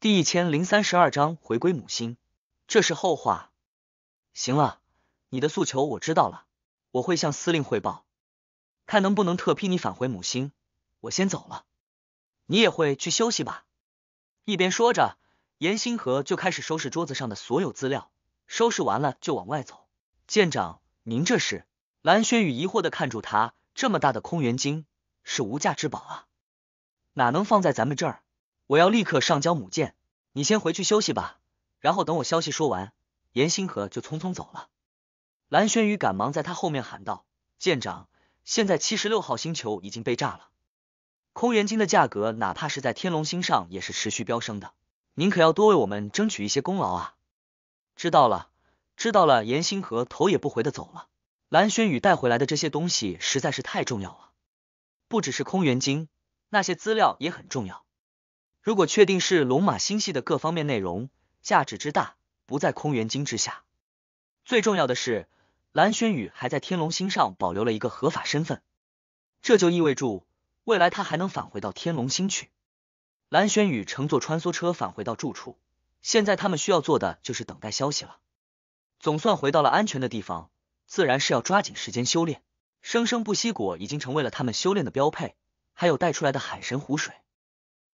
第一千零三十二章回归母星，这是后话。行了，你的诉求我知道了，我会向司令汇报，看能不能特批你返回母星。我先走了，你也会去休息吧。一边说着，严星河就开始收拾桌子上的所有资料，收拾完了就往外走。舰长，您这是？蓝轩宇疑惑的看住他，这么大的空元晶是无价之宝啊，哪能放在咱们这儿？我要立刻上交母舰，你先回去休息吧。然后等我消息说完，严星河就匆匆走了。蓝轩宇赶忙在他后面喊道：“舰长，现在七十六号星球已经被炸了，空元晶的价格哪怕是在天龙星上也是持续飙升的，您可要多为我们争取一些功劳啊！”知道了，知道了。严星河头也不回的走了。蓝轩宇带回来的这些东西实在是太重要了，不只是空元晶，那些资料也很重要。如果确定是龙马星系的各方面内容，价值之大不在空元经之下。最重要的是，蓝轩宇还在天龙星上保留了一个合法身份，这就意味着未来他还能返回到天龙星去。蓝轩宇乘坐穿梭车返回到住处，现在他们需要做的就是等待消息了。总算回到了安全的地方，自然是要抓紧时间修炼。生生不息果已经成为了他们修炼的标配，还有带出来的海神湖水。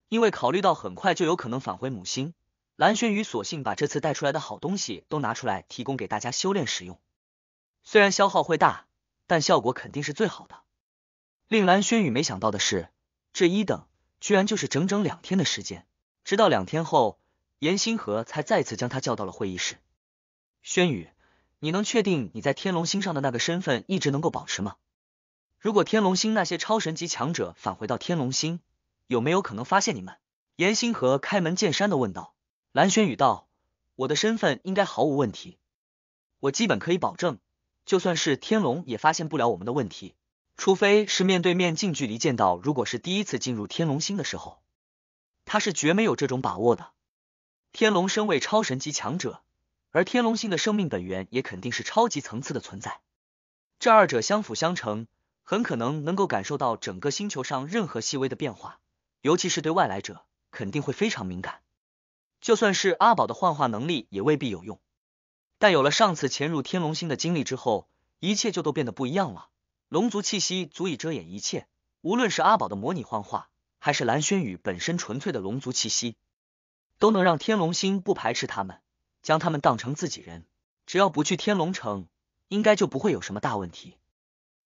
因为考虑到很快就有可能返回母星，蓝轩宇索性把这次带出来的好东西都拿出来，提供给大家修炼使用。虽然消耗会大，但效果肯定是最好的。令蓝轩宇没想到的是，这一等居然就是整整两天的时间。直到两天后，严星河才再次将他叫到了会议室。轩宇，你能确定你在天龙星上的那个身份一直能够保持吗？如果天龙星那些超神级强者返回到天龙星？有没有可能发现你们？严星河开门见山的问道。蓝轩宇道：“我的身份应该毫无问题，我基本可以保证，就算是天龙也发现不了我们的问题，除非是面对面近距离见到。如果是第一次进入天龙星的时候，他是绝没有这种把握的。天龙身为超神级强者，而天龙星的生命本源也肯定是超级层次的存在，这二者相辅相成，很可能能够感受到整个星球上任何细微的变化。”尤其是对外来者肯定会非常敏感，就算是阿宝的幻化能力也未必有用。但有了上次潜入天龙星的经历之后，一切就都变得不一样了。龙族气息足以遮掩一切，无论是阿宝的模拟幻化，还是蓝轩宇本身纯粹的龙族气息，都能让天龙星不排斥他们，将他们当成自己人。只要不去天龙城，应该就不会有什么大问题。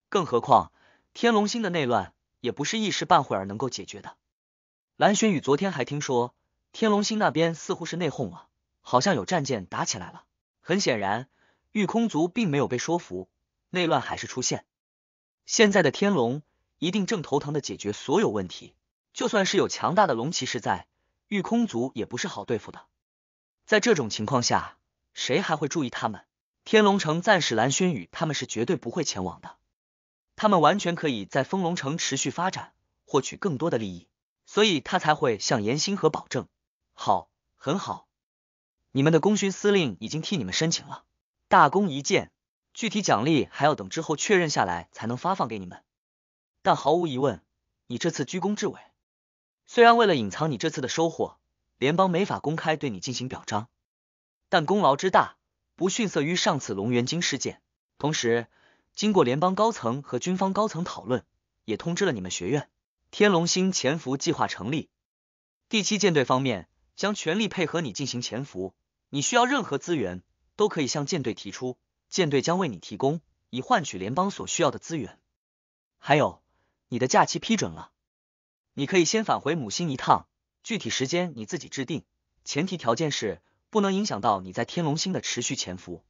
更何况，天龙星的内乱也不是一时半会儿能够解决的。蓝轩宇昨天还听说，天龙星那边似乎是内讧了，好像有战舰打起来了。很显然，御空族并没有被说服，内乱还是出现。现在的天龙一定正头疼的解决所有问题。就算是有强大的龙骑士在，御空族也不是好对付的。在这种情况下，谁还会注意他们？天龙城暂时蓝轩宇他们是绝对不会前往的，他们完全可以在风龙城持续发展，获取更多的利益。所以他才会向严星河保证，好，很好，你们的功勋司令已经替你们申请了，大功一件，具体奖励还要等之后确认下来才能发放给你们。但毫无疑问，你这次居功至伟。虽然为了隐藏你这次的收获，联邦没法公开对你进行表彰，但功劳之大，不逊色于上次龙源晶事件。同时，经过联邦高层和军方高层讨论，也通知了你们学院。天龙星潜伏计划成立，第七舰队方面将全力配合你进行潜伏。你需要任何资源，都可以向舰队提出，舰队将为你提供，以换取联邦所需要的资源。还有，你的假期批准了，你可以先返回母星一趟，具体时间你自己制定，前提条件是不能影响到你在天龙星的持续潜伏。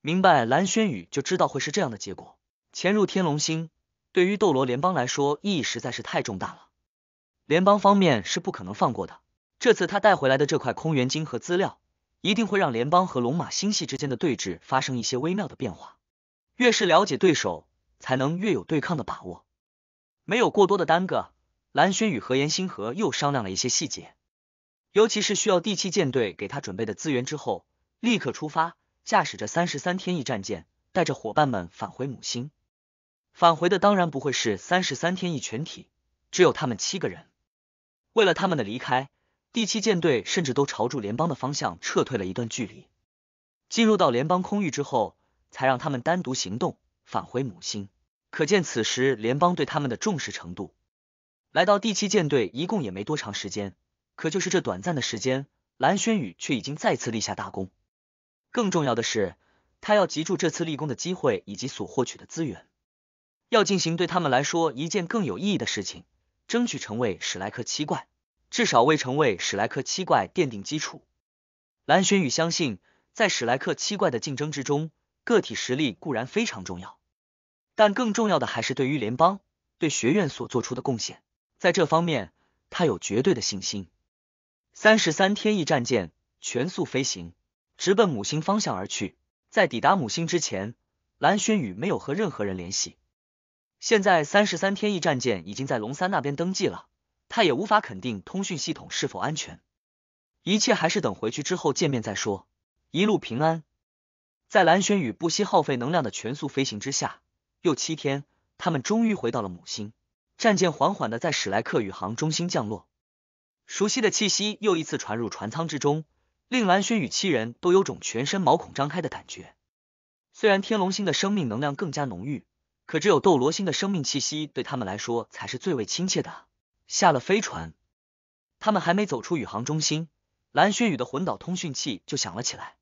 明白？蓝轩宇就知道会是这样的结果，潜入天龙星。对于斗罗联邦来说，意义实在是太重大了。联邦方面是不可能放过的。这次他带回来的这块空元晶和资料，一定会让联邦和龙马星系之间的对峙发生一些微妙的变化。越是了解对手，才能越有对抗的把握。没有过多的耽搁，蓝轩宇和颜心河又商量了一些细节，尤其是需要第七舰队给他准备的资源之后，立刻出发，驾驶着三十三天翼战舰，带着伙伴们返回母星。返回的当然不会是三十三天翼全体，只有他们七个人。为了他们的离开，第七舰队甚至都朝住联邦的方向撤退了一段距离，进入到联邦空域之后，才让他们单独行动返回母星。可见此时联邦对他们的重视程度。来到第七舰队一共也没多长时间，可就是这短暂的时间，蓝轩宇却已经再次立下大功。更重要的是，他要集住这次立功的机会以及所获取的资源。要进行对他们来说一件更有意义的事情，争取成为史莱克七怪，至少为成为史莱克七怪奠定基础。蓝轩宇相信，在史莱克七怪的竞争之中，个体实力固然非常重要，但更重要的还是对于联邦、对学院所做出的贡献。在这方面，他有绝对的信心。三十三天翼战舰全速飞行，直奔母星方向而去。在抵达母星之前，蓝轩宇没有和任何人联系。现在三十三天翼战舰已经在龙三那边登记了，他也无法肯定通讯系统是否安全，一切还是等回去之后见面再说。一路平安，在蓝轩宇不惜耗费能量的全速飞行之下，又七天，他们终于回到了母星。战舰缓缓的在史莱克宇航中心降落，熟悉的气息又一次传入船舱之中，令蓝轩宇七人都有种全身毛孔张开的感觉。虽然天龙星的生命能量更加浓郁。可只有斗罗星的生命气息对他们来说才是最为亲切的。下了飞船，他们还没走出宇航中心，蓝轩宇的魂导通讯器就响了起来。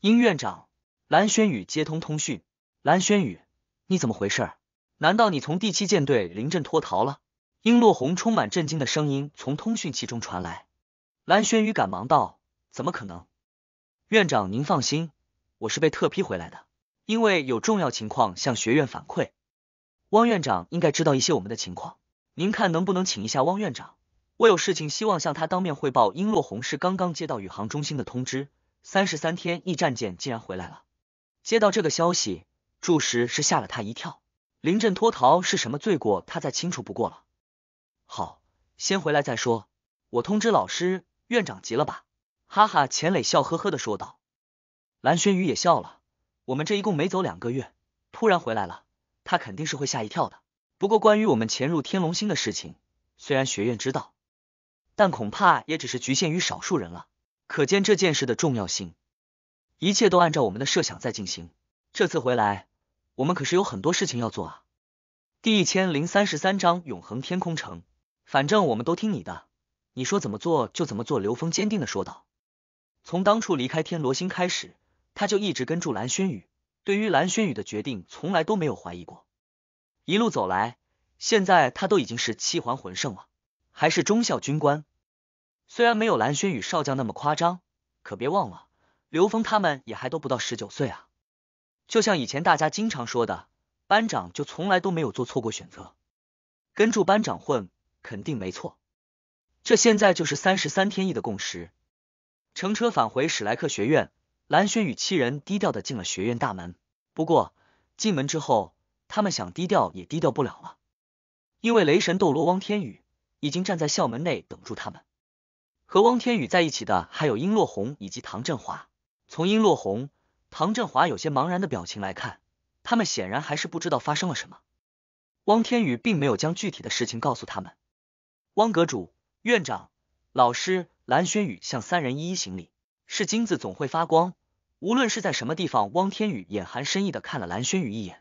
殷院长，蓝轩宇接通通讯。蓝轩宇，你怎么回事？难道你从第七舰队临阵脱逃了？殷落红充满震惊的声音从通讯器中传来。蓝轩宇赶忙道：“怎么可能？院长您放心，我是被特批回来的。”因为有重要情况向学院反馈，汪院长应该知道一些我们的情况，您看能不能请一下汪院长？我有事情希望向他当面汇报。璎珞红是刚刚接到宇航中心的通知，三十三天一战舰竟然回来了。接到这个消息，住持是吓了他一跳，临阵脱逃是什么罪过？他再清楚不过了。好，先回来再说，我通知老师。院长急了吧？哈哈，钱磊笑呵呵的说道，蓝轩宇也笑了。我们这一共没走两个月，突然回来了，他肯定是会吓一跳的。不过，关于我们潜入天龙星的事情，虽然学院知道，但恐怕也只是局限于少数人了，可见这件事的重要性。一切都按照我们的设想在进行。这次回来，我们可是有很多事情要做啊！第一千零三十三章永恒天空城。反正我们都听你的，你说怎么做就怎么做。刘峰坚定的说道。从当初离开天罗星开始。他就一直跟住蓝轩宇，对于蓝轩宇的决定从来都没有怀疑过。一路走来，现在他都已经是七环魂圣了，还是中校军官。虽然没有蓝轩宇少将那么夸张，可别忘了，刘峰他们也还都不到十九岁啊。就像以前大家经常说的，班长就从来都没有做错过选择，跟住班长混肯定没错。这现在就是三十三天翼的共识。乘车返回史莱克学院。蓝轩宇七人低调的进了学院大门，不过进门之后，他们想低调也低调不了了，因为雷神斗罗汪天宇已经站在校门内等住他们。和汪天宇在一起的还有殷洛红以及唐振华。从殷洛红、唐振华有些茫然的表情来看，他们显然还是不知道发生了什么。汪天宇并没有将具体的事情告诉他们。汪阁主、院长、老师，蓝轩宇向三人一一行礼，是金子总会发光。无论是在什么地方，汪天宇眼含深意的看了蓝轩宇一眼，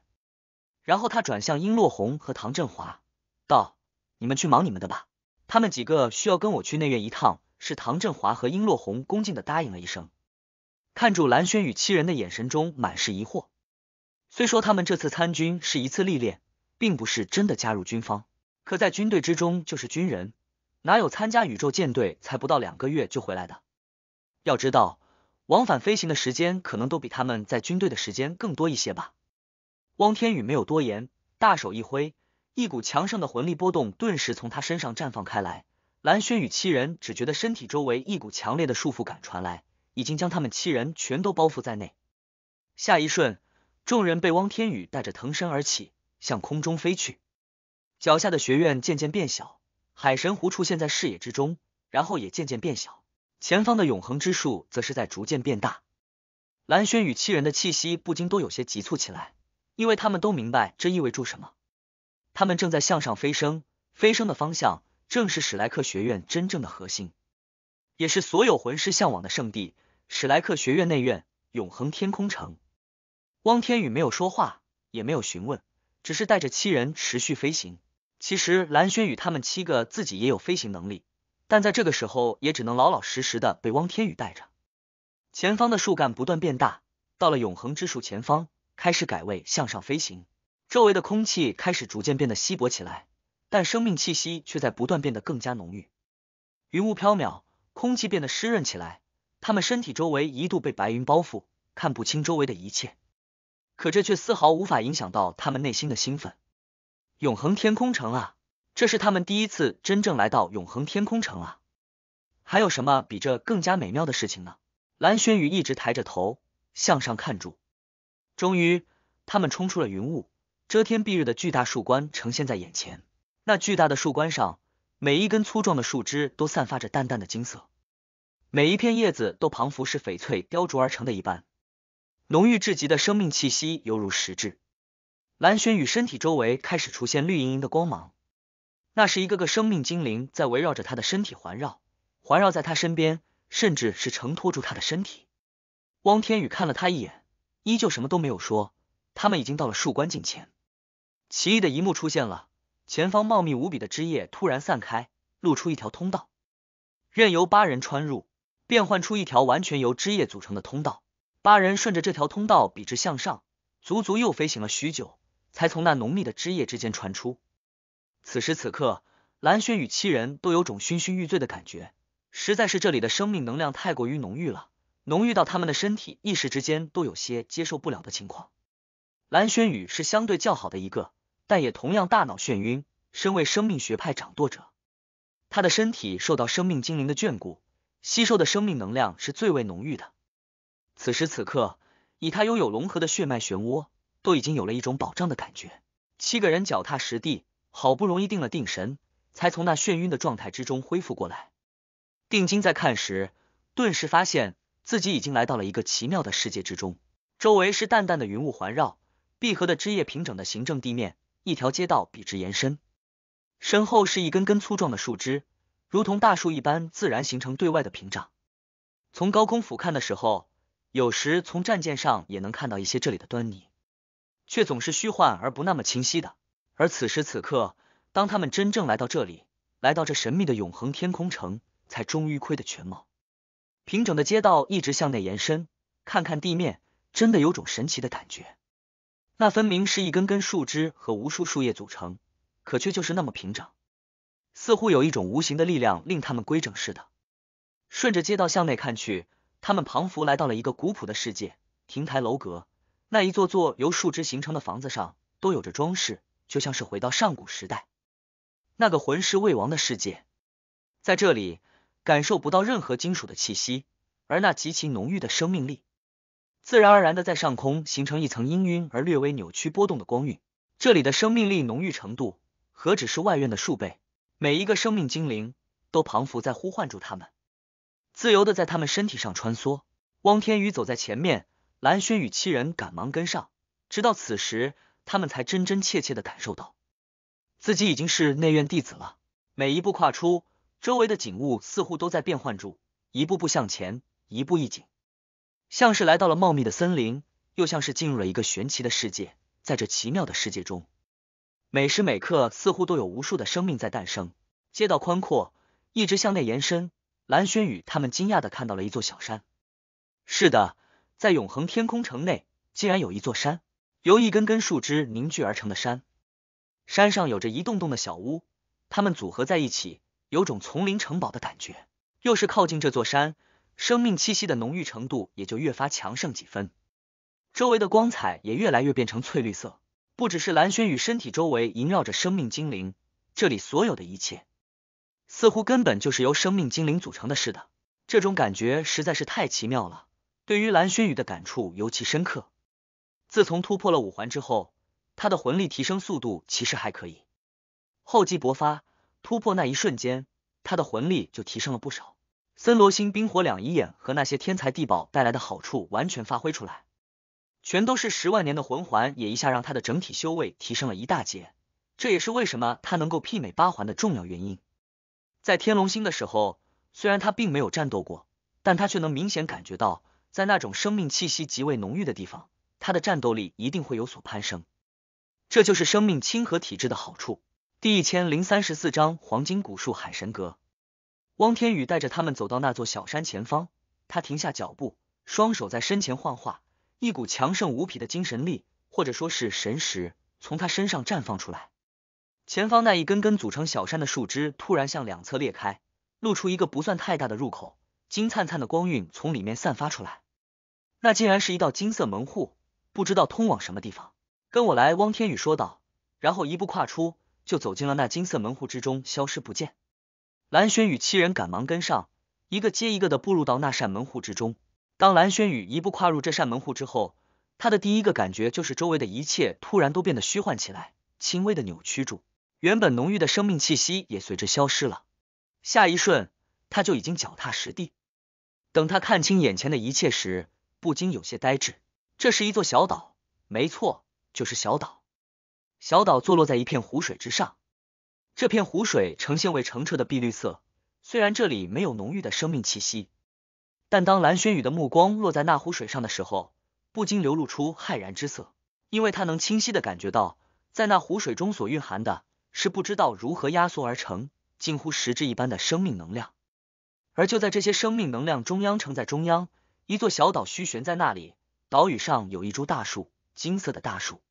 然后他转向殷洛红和唐振华，道：“你们去忙你们的吧，他们几个需要跟我去内院一趟。”是唐振华和殷洛红恭敬的答应了一声，看住蓝轩宇七人的眼神中满是疑惑。虽说他们这次参军是一次历练，并不是真的加入军方，可在军队之中就是军人，哪有参加宇宙舰队才不到两个月就回来的？要知道。往返飞行的时间可能都比他们在军队的时间更多一些吧。汪天宇没有多言，大手一挥，一股强盛的魂力波动顿时从他身上绽放开来。蓝轩宇七人只觉得身体周围一股强烈的束缚感传来，已经将他们七人全都包覆在内。下一瞬，众人被汪天宇带着腾身而起，向空中飞去。脚下的学院渐渐变小，海神湖出现在视野之中，然后也渐渐变小。前方的永恒之树则是在逐渐变大，蓝轩宇七人的气息不禁都有些急促起来，因为他们都明白这意味着什么。他们正在向上飞升，飞升的方向正是史莱克学院真正的核心，也是所有魂师向往的圣地——史莱克学院内院永恒天空城。汪天宇没有说话，也没有询问，只是带着七人持续飞行。其实，蓝轩宇他们七个自己也有飞行能力。但在这个时候，也只能老老实实的被汪天宇带着。前方的树干不断变大，到了永恒之树前方，开始改位向上飞行。周围的空气开始逐渐变得稀薄起来，但生命气息却在不断变得更加浓郁。云雾飘渺，空气变得湿润起来，他们身体周围一度被白云包覆，看不清周围的一切。可这却丝毫无法影响到他们内心的兴奋。永恒天空城啊！这是他们第一次真正来到永恒天空城啊！还有什么比这更加美妙的事情呢？蓝轩宇一直抬着头向上看住，终于，他们冲出了云雾，遮天蔽日的巨大树冠呈现在眼前。那巨大的树冠上，每一根粗壮的树枝都散发着淡淡的金色，每一片叶子都仿佛是翡翠雕琢而成的一般，浓郁至极的生命气息犹如实质。蓝轩宇身体周围开始出现绿莹莹的光芒。那是一个个生命精灵在围绕着他的身体环绕，环绕在他身边，甚至是承托住他的身体。汪天宇看了他一眼，依旧什么都没有说。他们已经到了树冠近前，奇异的一幕出现了：前方茂密无比的枝叶突然散开，露出一条通道，任由八人穿入，变换出一条完全由枝叶组成的通道。八人顺着这条通道笔直向上，足足又飞行了许久，才从那浓密的枝叶之间传出。此时此刻，蓝轩宇七人都有种醺醺欲醉的感觉，实在是这里的生命能量太过于浓郁了，浓郁到他们的身体一时之间都有些接受不了的情况。蓝轩宇是相对较好的一个，但也同样大脑眩晕。身为生命学派掌舵者，他的身体受到生命精灵的眷顾，吸收的生命能量是最为浓郁的。此时此刻，以他拥有融合的血脉漩涡，都已经有了一种保障的感觉。七个人脚踏实地。好不容易定了定神，才从那眩晕的状态之中恢复过来。定睛再看时，顿时发现自己已经来到了一个奇妙的世界之中，周围是淡淡的云雾环绕，闭合的枝叶平整的行政地面，一条街道笔直延伸，身后是一根根粗壮的树枝，如同大树一般自然形成对外的屏障。从高空俯瞰的时候，有时从战舰上也能看到一些这里的端倪，却总是虚幻而不那么清晰的。而此时此刻，当他们真正来到这里，来到这神秘的永恒天空城，才终于窥得全貌。平整的街道一直向内延伸，看看地面，真的有种神奇的感觉。那分明是一根根树枝和无数树叶组成，可却就是那么平整，似乎有一种无形的力量令他们规整似的。顺着街道向内看去，他们彷佛来到了一个古朴的世界，亭台楼阁，那一座座由树枝形成的房子上都有着装饰。就像是回到上古时代，那个魂师未亡的世界，在这里感受不到任何金属的气息，而那极其浓郁的生命力，自然而然的在上空形成一层氤氲而略微扭曲波动的光晕。这里的生命力浓郁程度，何止是外院的数倍？每一个生命精灵都彷佛在呼唤住他们，自由的在他们身体上穿梭。汪天宇走在前面，蓝轩宇七人赶忙跟上，直到此时。他们才真真切切的感受到，自己已经是内院弟子了。每一步跨出，周围的景物似乎都在变换住，一步步向前，一步一景，像是来到了茂密的森林，又像是进入了一个玄奇的世界。在这奇妙的世界中，每时每刻似乎都有无数的生命在诞生。街道宽阔，一直向内延伸。蓝轩宇他们惊讶的看到了一座小山。是的，在永恒天空城内，竟然有一座山。由一根根树枝凝聚而成的山，山上有着一栋栋的小屋，它们组合在一起，有种丛林城堡的感觉。又是靠近这座山，生命气息的浓郁程度也就越发强盛几分，周围的光彩也越来越变成翠绿色。不只是蓝轩宇身体周围萦绕着生命精灵，这里所有的一切，似乎根本就是由生命精灵组成的似的。这种感觉实在是太奇妙了，对于蓝轩宇的感触尤其深刻。自从突破了五环之后，他的魂力提升速度其实还可以，厚积薄发。突破那一瞬间，他的魂力就提升了不少。森罗星冰火两仪眼和那些天才地宝带来的好处完全发挥出来，全都是十万年的魂环也一下让他的整体修为提升了一大截。这也是为什么他能够媲美八环的重要原因。在天龙星的时候，虽然他并没有战斗过，但他却能明显感觉到，在那种生命气息极为浓郁的地方。他的战斗力一定会有所攀升，这就是生命亲和体质的好处。第一千零三十四章黄金古树海神阁。汪天宇带着他们走到那座小山前方，他停下脚步，双手在身前幻化，一股强盛无匹的精神力，或者说是神识，从他身上绽放出来。前方那一根根组成小山的树枝突然向两侧裂开，露出一个不算太大的入口，金灿灿的光晕从里面散发出来，那竟然是一道金色门户。不知道通往什么地方，跟我来。”汪天宇说道，然后一步跨出，就走进了那金色门户之中，消失不见。蓝轩宇七人赶忙跟上，一个接一个的步入到那扇门户之中。当蓝轩宇一步跨入这扇门户之后，他的第一个感觉就是周围的一切突然都变得虚幻起来，轻微的扭曲住，原本浓郁的生命气息也随之消失了。下一瞬，他就已经脚踏实地。等他看清眼前的一切时，不禁有些呆滞。这是一座小岛，没错，就是小岛。小岛坐落在一片湖水之上，这片湖水呈现为澄澈的碧绿色。虽然这里没有浓郁的生命气息，但当蓝轩宇的目光落在那湖水上的时候，不禁流露出骇然之色，因为他能清晰的感觉到，在那湖水中所蕴含的是不知道如何压缩而成、近乎实质一般的生命能量。而就在这些生命能量中央，承在中央一座小岛虚悬在那里。岛屿上有一株大树，金色的大树，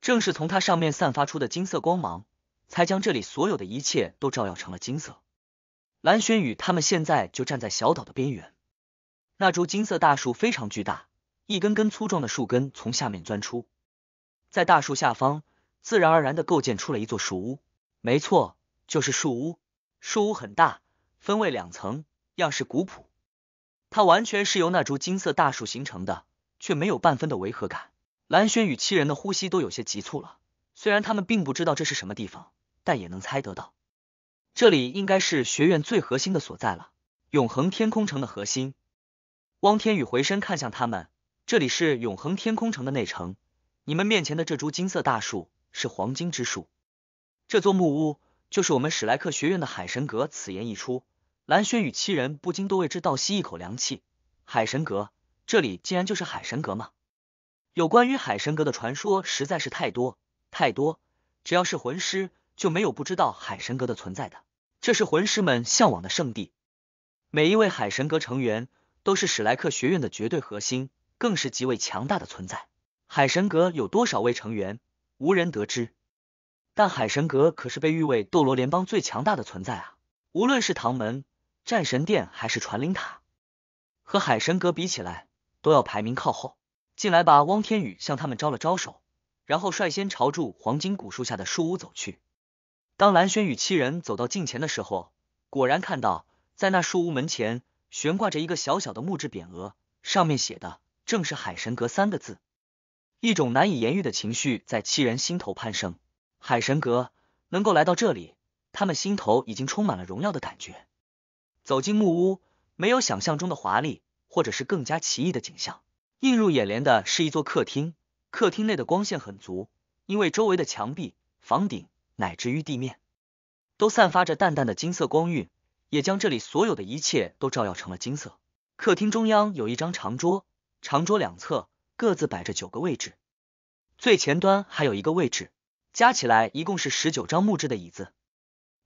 正是从它上面散发出的金色光芒，才将这里所有的一切都照耀成了金色。蓝轩宇他们现在就站在小岛的边缘，那株金色大树非常巨大，一根根粗壮的树根从下面钻出，在大树下方自然而然的构建出了一座树屋。没错，就是树屋。树屋很大，分为两层，样式古朴，它完全是由那株金色大树形成的。却没有半分的违和感。蓝轩与七人的呼吸都有些急促了。虽然他们并不知道这是什么地方，但也能猜得到，这里应该是学院最核心的所在了——永恒天空城的核心。汪天宇回身看向他们：“这里是永恒天空城的内城，你们面前的这株金色大树是黄金之树，这座木屋就是我们史莱克学院的海神阁。”此言一出，蓝轩与七人不禁都为之倒吸一口凉气。海神阁。这里竟然就是海神阁吗？有关于海神阁的传说实在是太多太多，只要是魂师就没有不知道海神阁的存在的。这是魂师们向往的圣地，每一位海神阁成员都是史莱克学院的绝对核心，更是极为强大的存在。海神阁有多少位成员，无人得知，但海神阁可是被誉为斗罗联邦最强大的存在啊！无论是唐门、战神殿还是传灵塔，和海神阁比起来，都要排名靠后，进来吧！汪天宇向他们招了招手，然后率先朝住黄金古树下的树屋走去。当蓝轩宇七人走到近前的时候，果然看到在那树屋门前悬挂着一个小小的木质匾额，上面写的正是“海神阁”三个字。一种难以言喻的情绪在七人心头攀升。海神阁能够来到这里，他们心头已经充满了荣耀的感觉。走进木屋，没有想象中的华丽。或者是更加奇异的景象，映入眼帘的是一座客厅。客厅内的光线很足，因为周围的墙壁、房顶乃至于地面，都散发着淡淡的金色光晕，也将这里所有的一切都照耀成了金色。客厅中央有一张长桌，长桌两侧各自摆着九个位置，最前端还有一个位置，加起来一共是十九张木质的椅子。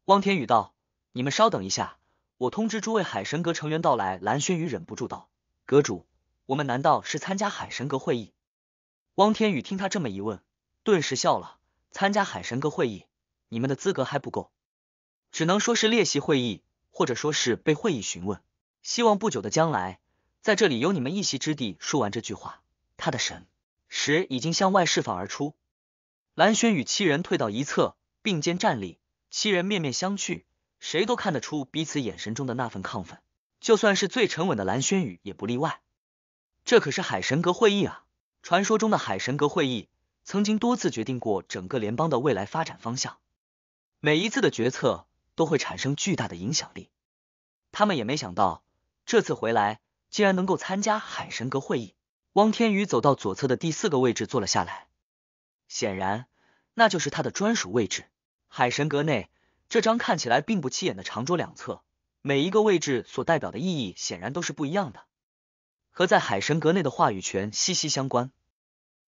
汪天宇道：“你们稍等一下，我通知诸位海神阁成员到来。”蓝轩宇忍不住道。阁主，我们难道是参加海神阁会议？汪天宇听他这么一问，顿时笑了。参加海神阁会议，你们的资格还不够，只能说是列席会议，或者说是被会议询问。希望不久的将来，在这里有你们一席之地。说完这句话，他的神石已经向外释放而出。蓝轩与七人退到一侧，并肩站立，七人面面相觑，谁都看得出彼此眼神中的那份亢奋。就算是最沉稳的蓝轩宇也不例外。这可是海神阁会议啊！传说中的海神阁会议，曾经多次决定过整个联邦的未来发展方向。每一次的决策都会产生巨大的影响力。他们也没想到，这次回来竟然能够参加海神阁会议。汪天宇走到左侧的第四个位置坐了下来，显然那就是他的专属位置。海神阁内，这张看起来并不起眼的长桌两侧。每一个位置所代表的意义显然都是不一样的，和在海神阁内的话语权息息相关。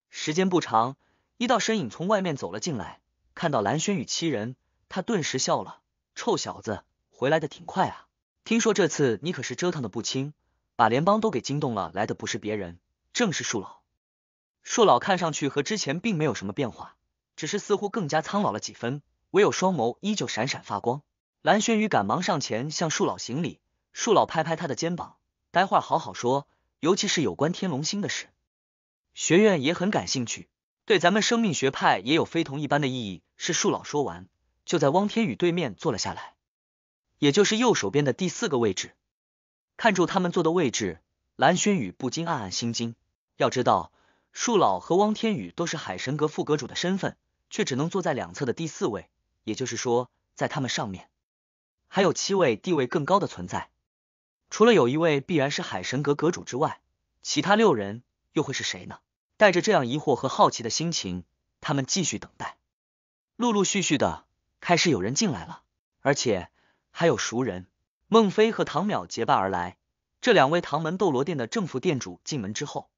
时间不长，一道身影从外面走了进来，看到蓝轩宇七人，他顿时笑了：“臭小子，回来的挺快啊！听说这次你可是折腾的不轻，把联邦都给惊动了。”来的不是别人，正是树老。树老看上去和之前并没有什么变化，只是似乎更加苍老了几分，唯有双眸依旧闪闪发光。蓝轩宇赶忙上前向树老行礼，树老拍拍他的肩膀：“待会儿好好说，尤其是有关天龙星的事，学院也很感兴趣，对咱们生命学派也有非同一般的意义。”是树老说完，就在汪天宇对面坐了下来，也就是右手边的第四个位置。看住他们坐的位置，蓝轩宇不禁暗暗心惊。要知道，树老和汪天宇都是海神阁副阁主的身份，却只能坐在两侧的第四位，也就是说，在他们上面。还有七位地位更高的存在，除了有一位必然是海神阁阁主之外，其他六人又会是谁呢？带着这样疑惑和好奇的心情，他们继续等待。陆陆续续的开始有人进来了，而且还有熟人。孟非和唐淼结伴而来，这两位唐门斗罗殿的正副殿主进门之后，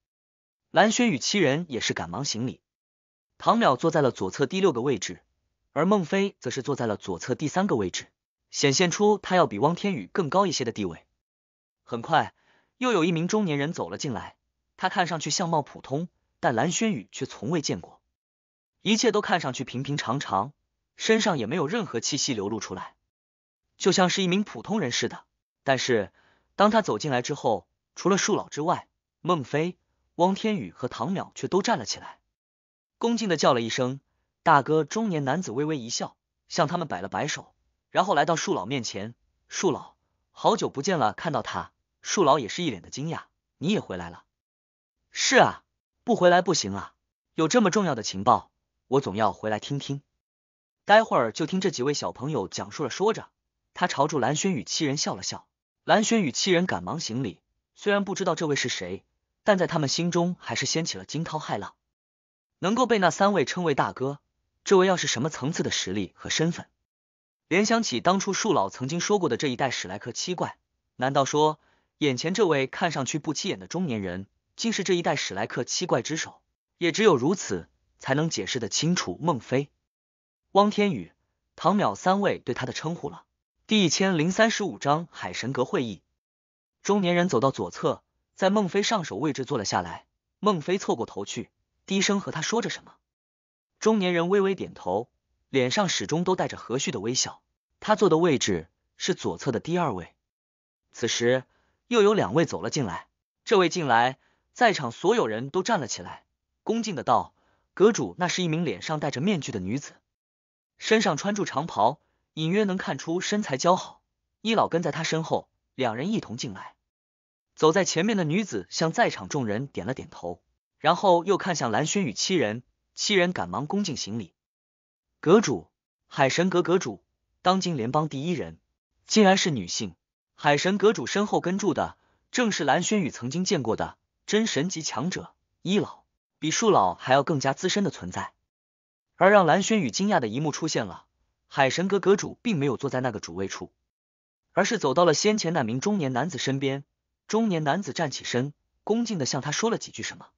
蓝轩与七人也是赶忙行礼。唐淼坐在了左侧第六个位置，而孟非则是坐在了左侧第三个位置。显现出他要比汪天宇更高一些的地位。很快，又有一名中年人走了进来，他看上去相貌普通，但蓝轩宇却从未见过。一切都看上去平平常常，身上也没有任何气息流露出来，就像是一名普通人似的。但是当他走进来之后，除了树老之外，孟非、汪天宇和唐淼却都站了起来，恭敬的叫了一声“大哥”。中年男子微微一笑，向他们摆了摆手。然后来到树老面前，树老，好久不见了，看到他，树老也是一脸的惊讶，你也回来了，是啊，不回来不行啊，有这么重要的情报，我总要回来听听。待会儿就听这几位小朋友讲述了。说着，他朝住蓝轩宇七人笑了笑，蓝轩宇七人赶忙行礼，虽然不知道这位是谁，但在他们心中还是掀起了惊涛骇浪，能够被那三位称为大哥，这位要是什么层次的实力和身份？联想起当初树老曾经说过的这一代史莱克七怪，难道说眼前这位看上去不起眼的中年人，竟是这一代史莱克七怪之首？也只有如此，才能解释得清楚孟非、汪天宇、唐淼三位对他的称呼了。第一千零三十五章海神阁会议。中年人走到左侧，在孟非上手位置坐了下来。孟非凑过头去，低声和他说着什么。中年人微微点头。脸上始终都带着和煦的微笑。他坐的位置是左侧的第二位。此时又有两位走了进来。这位进来，在场所有人都站了起来，恭敬的道：“阁主，那是一名脸上戴着面具的女子，身上穿着长袍，隐约能看出身材姣好。”伊老跟在他身后，两人一同进来。走在前面的女子向在场众人点了点头，然后又看向蓝轩宇七人，七人赶忙恭敬行礼。阁主，海神阁阁主，当今联邦第一人，竟然是女性。海神阁主身后跟住的，正是蓝轩宇曾经见过的真神级强者伊老，比树老还要更加资深的存在。而让蓝轩宇惊讶的一幕出现了：海神阁阁主并没有坐在那个主位处，而是走到了先前那名中年男子身边。中年男子站起身，恭敬的向他说了几句什么，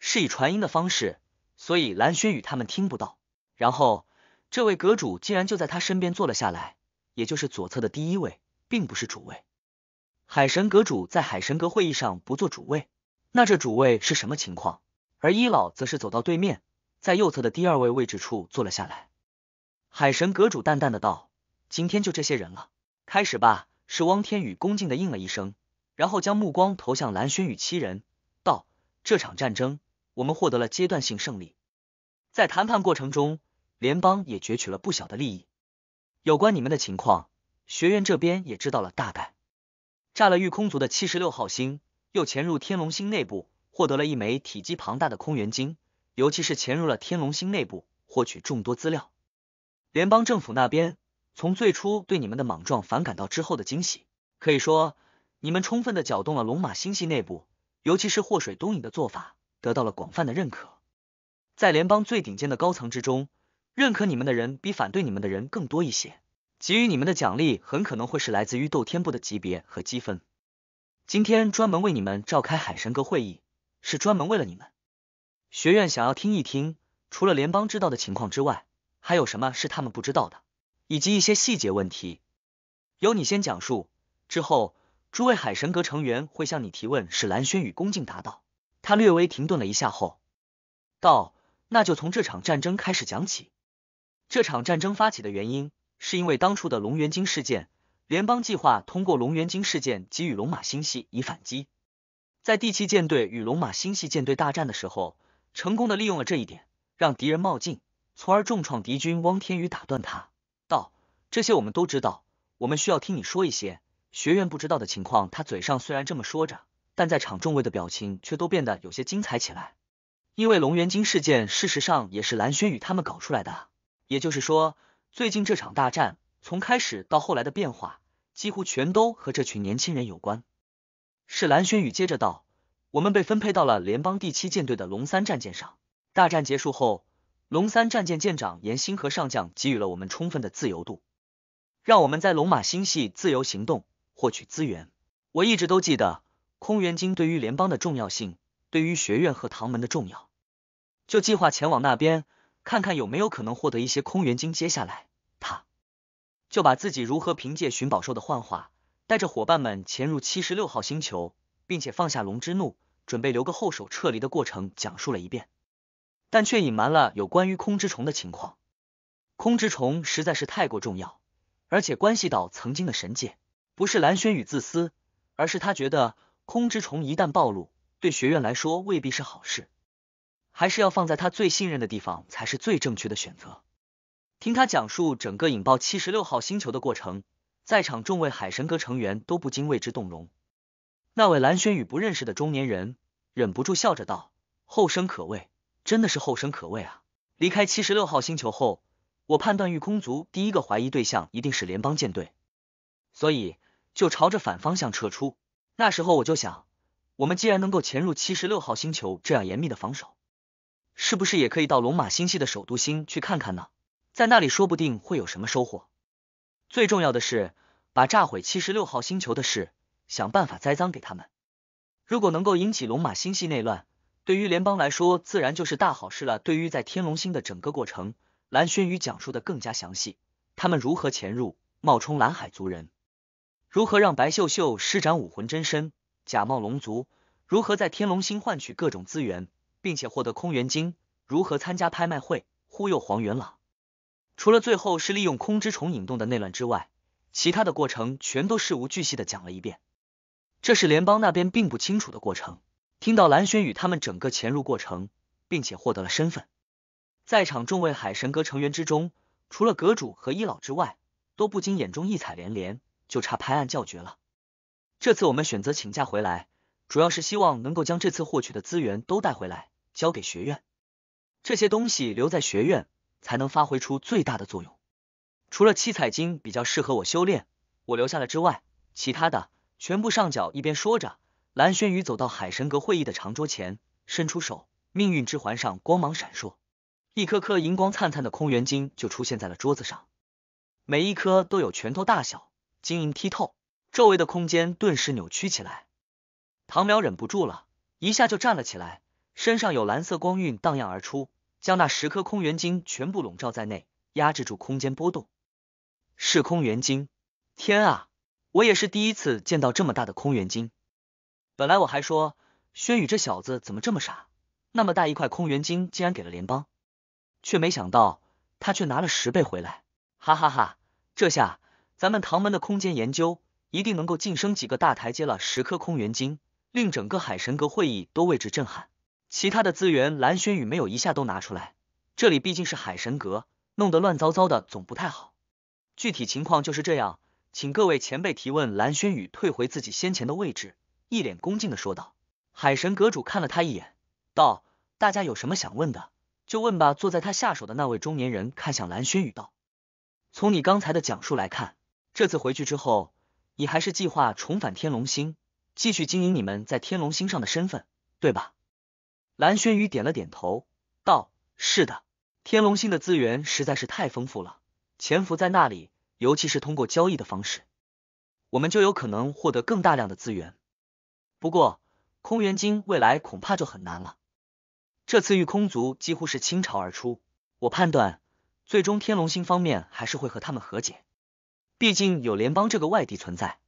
是以传音的方式，所以蓝轩宇他们听不到。然后，这位阁主竟然就在他身边坐了下来，也就是左侧的第一位，并不是主位。海神阁主在海神阁会议上不做主位，那这主位是什么情况？而伊老则是走到对面，在右侧的第二位位置处坐了下来。海神阁主淡淡的道：“今天就这些人了，开始吧。”是汪天宇恭敬的应了一声，然后将目光投向蓝轩宇七人，道：“这场战争，我们获得了阶段性胜利，在谈判过程中。”联邦也攫取了不小的利益。有关你们的情况，学院这边也知道了大概：炸了御空族的七十六号星，又潜入天龙星内部，获得了一枚体积庞大的空元晶。尤其是潜入了天龙星内部，获取众多资料。联邦政府那边从最初对你们的莽撞反感到之后的惊喜，可以说你们充分的搅动了龙马星系内部，尤其是祸水东引的做法得到了广泛的认可。在联邦最顶尖的高层之中。认可你们的人比反对你们的人更多一些，给予你们的奖励很可能会是来自于斗天部的级别和积分。今天专门为你们召开海神阁会议，是专门为了你们学院想要听一听，除了联邦知道的情况之外，还有什么是他们不知道的，以及一些细节问题。由你先讲述，之后诸位海神阁成员会向你提问。是蓝轩宇恭敬答道。他略微停顿了一下后，道：“那就从这场战争开始讲起。”这场战争发起的原因是因为当初的龙元晶事件，联邦计划通过龙元晶事件给予龙马星系以反击。在第七舰队与龙马星系舰队大战的时候，成功的利用了这一点，让敌人冒进，从而重创敌军。汪天宇打断他道：“这些我们都知道，我们需要听你说一些学院不知道的情况。”他嘴上虽然这么说着，但在场众位的表情却都变得有些精彩起来，因为龙元晶事件事实上也是蓝轩宇他们搞出来的。也就是说，最近这场大战从开始到后来的变化，几乎全都和这群年轻人有关。是蓝轩宇接着道：“我们被分配到了联邦第七舰队的龙三战舰上。大战结束后，龙三战舰舰长严星河上将给予了我们充分的自由度，让我们在龙马星系自由行动，获取资源。我一直都记得空元晶对于联邦的重要性，对于学院和唐门的重要，就计划前往那边。”看看有没有可能获得一些空元晶。接下来，他就把自己如何凭借寻宝兽的幻化，带着伙伴们潜入七十六号星球，并且放下龙之怒，准备留个后手撤离的过程讲述了一遍，但却隐瞒了有关于空之虫的情况。空之虫实在是太过重要，而且关系到曾经的神界，不是蓝轩宇自私，而是他觉得空之虫一旦暴露，对学院来说未必是好事。还是要放在他最信任的地方才是最正确的选择。听他讲述整个引爆七十六号星球的过程，在场众位海神阁成员都不禁为之动容。那位蓝轩宇不认识的中年人忍不住笑着道：“后生可畏，真的是后生可畏啊！”离开七十六号星球后，我判断御空族第一个怀疑对象一定是联邦舰队，所以就朝着反方向撤出。那时候我就想，我们既然能够潜入七十六号星球这样严密的防守。是不是也可以到龙马星系的首都星去看看呢？在那里说不定会有什么收获。最重要的是，把炸毁七十六号星球的事想办法栽赃给他们。如果能够引起龙马星系内乱，对于联邦来说自然就是大好事了。对于在天龙星的整个过程，蓝轩宇讲述的更加详细：他们如何潜入，冒充蓝海族人；如何让白秀秀施展武魂真身，假冒龙族；如何在天龙星换取各种资源。并且获得空元晶，如何参加拍卖会，忽悠黄元朗？除了最后是利用空之虫引动的内乱之外，其他的过程全都事无巨细的讲了一遍。这是联邦那边并不清楚的过程。听到蓝轩宇他们整个潜入过程，并且获得了身份，在场众位海神阁成员之中，除了阁主和一老之外，都不禁眼中异彩连连，就差拍案叫绝了。这次我们选择请假回来，主要是希望能够将这次获取的资源都带回来。交给学院，这些东西留在学院才能发挥出最大的作用。除了七彩金比较适合我修炼，我留下了之外，其他的全部上缴。一边说着，蓝轩宇走到海神阁会议的长桌前，伸出手，命运之环上光芒闪烁，一颗颗银光灿灿的空元金就出现在了桌子上，每一颗都有拳头大小，晶莹剔透，周围的空间顿时扭曲起来。唐淼忍不住了一下，就站了起来。身上有蓝色光晕荡漾而出，将那十颗空元晶全部笼罩在内，压制住空间波动。是空元晶！天啊，我也是第一次见到这么大的空元晶。本来我还说，轩宇这小子怎么这么傻，那么大一块空元晶竟然给了联邦，却没想到他却拿了十倍回来。哈哈哈，这下咱们唐门的空间研究一定能够晋升几个大台阶了。十颗空元晶令整个海神阁会议都为之震撼。其他的资源，蓝轩宇没有一下都拿出来。这里毕竟是海神阁，弄得乱糟糟的，总不太好。具体情况就是这样，请各位前辈提问。蓝轩宇退回自己先前的位置，一脸恭敬的说道：“海神阁主看了他一眼，道：大家有什么想问的，就问吧。”坐在他下手的那位中年人看向蓝轩宇，道：“从你刚才的讲述来看，这次回去之后，你还是计划重返天龙星，继续经营你们在天龙星上的身份，对吧？”蓝轩宇点了点头，道：“是的，天龙星的资源实在是太丰富了，潜伏在那里，尤其是通过交易的方式，我们就有可能获得更大量的资源。不过，空元金未来恐怕就很难了。这次御空族几乎是倾巢而出，我判断，最终天龙星方面还是会和他们和解，毕竟有联邦这个外敌存在。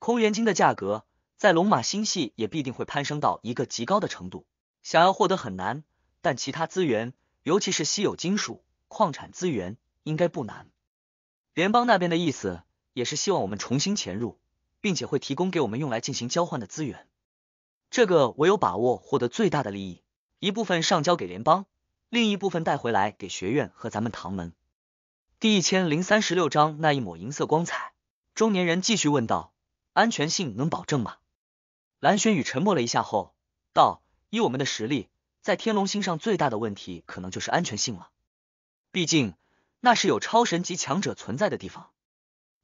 空元金的价格在龙马星系也必定会攀升到一个极高的程度。”想要获得很难，但其他资源，尤其是稀有金属、矿产资源，应该不难。联邦那边的意思也是希望我们重新潜入，并且会提供给我们用来进行交换的资源。这个我有把握获得最大的利益，一部分上交给联邦，另一部分带回来给学院和咱们唐门。第一千零三十六章那一抹银色光彩。中年人继续问道：“安全性能保证吗？”蓝轩宇沉默了一下后道。以我们的实力，在天龙星上最大的问题可能就是安全性了。毕竟那是有超神级强者存在的地方，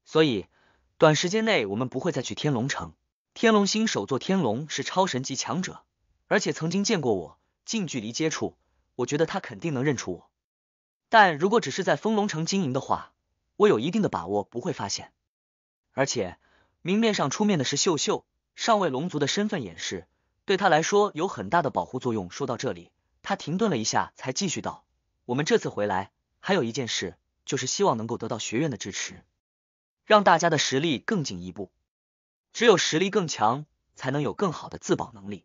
所以短时间内我们不会再去天龙城。天龙星首座天龙是超神级强者，而且曾经见过我，近距离接触，我觉得他肯定能认出我。但如果只是在风龙城经营的话，我有一定的把握不会发现。而且明面上出面的是秀秀，上位龙族的身份掩饰。对他来说有很大的保护作用。说到这里，他停顿了一下，才继续道：“我们这次回来，还有一件事，就是希望能够得到学院的支持，让大家的实力更进一步。只有实力更强，才能有更好的自保能力。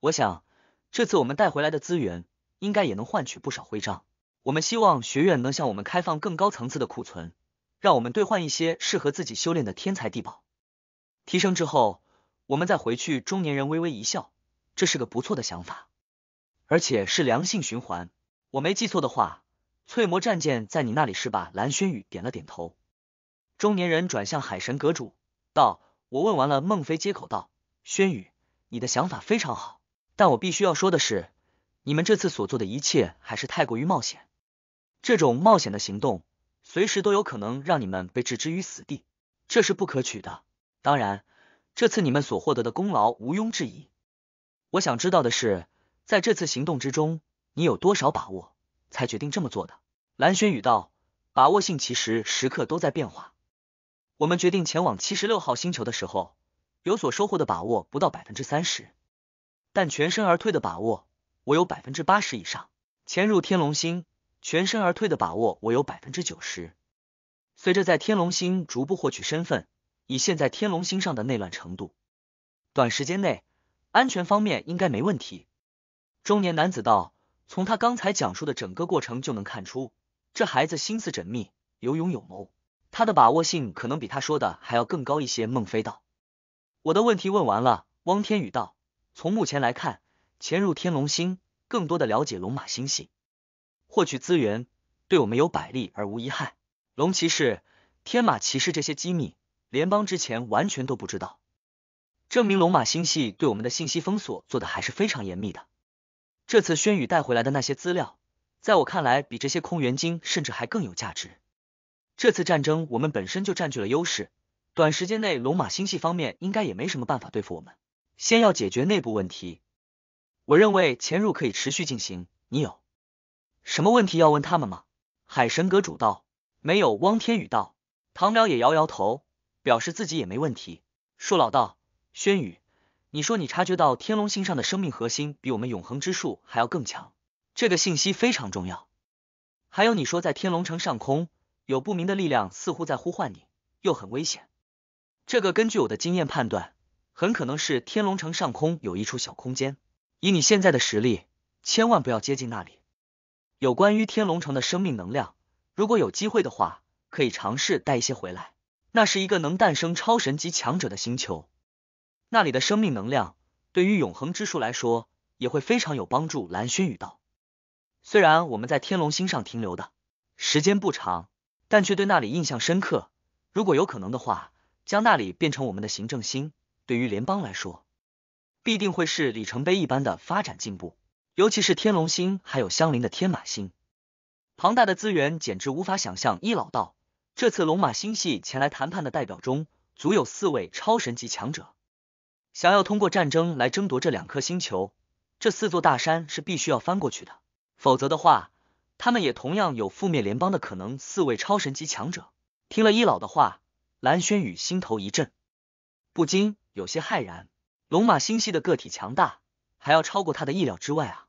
我想，这次我们带回来的资源，应该也能换取不少徽章。我们希望学院能向我们开放更高层次的库存，让我们兑换一些适合自己修炼的天才地宝，提升之后。”我们再回去。中年人微微一笑，这是个不错的想法，而且是良性循环。我没记错的话，翠魔战舰在你那里是吧？蓝轩宇点了点头。中年人转向海神阁主道：“我问完了。”孟非接口道：“轩宇，你的想法非常好，但我必须要说的是，你们这次所做的一切还是太过于冒险。这种冒险的行动，随时都有可能让你们被置之于死地，这是不可取的。当然。”这次你们所获得的功劳毋庸置疑。我想知道的是，在这次行动之中，你有多少把握才决定这么做的？蓝轩宇道：“把握性其实时刻都在变化。我们决定前往七十六号星球的时候，有所收获的把握不到百分之三十，但全身而退的把握我有百分之八十以上。潜入天龙星，全身而退的把握我有百分之九十。随着在天龙星逐步获取身份。”以现在天龙星上的内乱程度，短时间内安全方面应该没问题。中年男子道：“从他刚才讲述的整个过程就能看出，这孩子心思缜密，有勇有谋，他的把握性可能比他说的还要更高一些。”孟非道：“我的问题问完了。”汪天宇道：“从目前来看，潜入天龙星，更多的了解龙马星系，获取资源，对我们有百利而无一害。龙骑士、天马骑士这些机密。”联邦之前完全都不知道，证明龙马星系对我们的信息封锁做的还是非常严密的。这次轩宇带回来的那些资料，在我看来比这些空元晶甚至还更有价值。这次战争我们本身就占据了优势，短时间内龙马星系方面应该也没什么办法对付我们。先要解决内部问题，我认为潜入可以持续进行。你有什么问题要问他们吗？海神阁主道，没有。汪天宇道，唐淼也摇摇头。表示自己也没问题。树老道，轩宇，你说你察觉到天龙星上的生命核心比我们永恒之树还要更强，这个信息非常重要。还有，你说在天龙城上空有不明的力量，似乎在呼唤你，又很危险。这个根据我的经验判断，很可能是天龙城上空有一处小空间。以你现在的实力，千万不要接近那里。有关于天龙城的生命能量，如果有机会的话，可以尝试带一些回来。那是一个能诞生超神级强者的星球，那里的生命能量对于永恒之树来说也会非常有帮助。蓝轩宇道，虽然我们在天龙星上停留的时间不长，但却对那里印象深刻。如果有可能的话，将那里变成我们的行政星，对于联邦来说必定会是里程碑一般的发展进步。尤其是天龙星还有相邻的天马星，庞大的资源简直无法想象。伊老道。这次龙马星系前来谈判的代表中，足有四位超神级强者，想要通过战争来争夺这两颗星球，这四座大山是必须要翻过去的，否则的话，他们也同样有覆灭联邦的可能。四位超神级强者听了伊老的话，蓝轩宇心头一震，不禁有些骇然。龙马星系的个体强大，还要超过他的意料之外啊！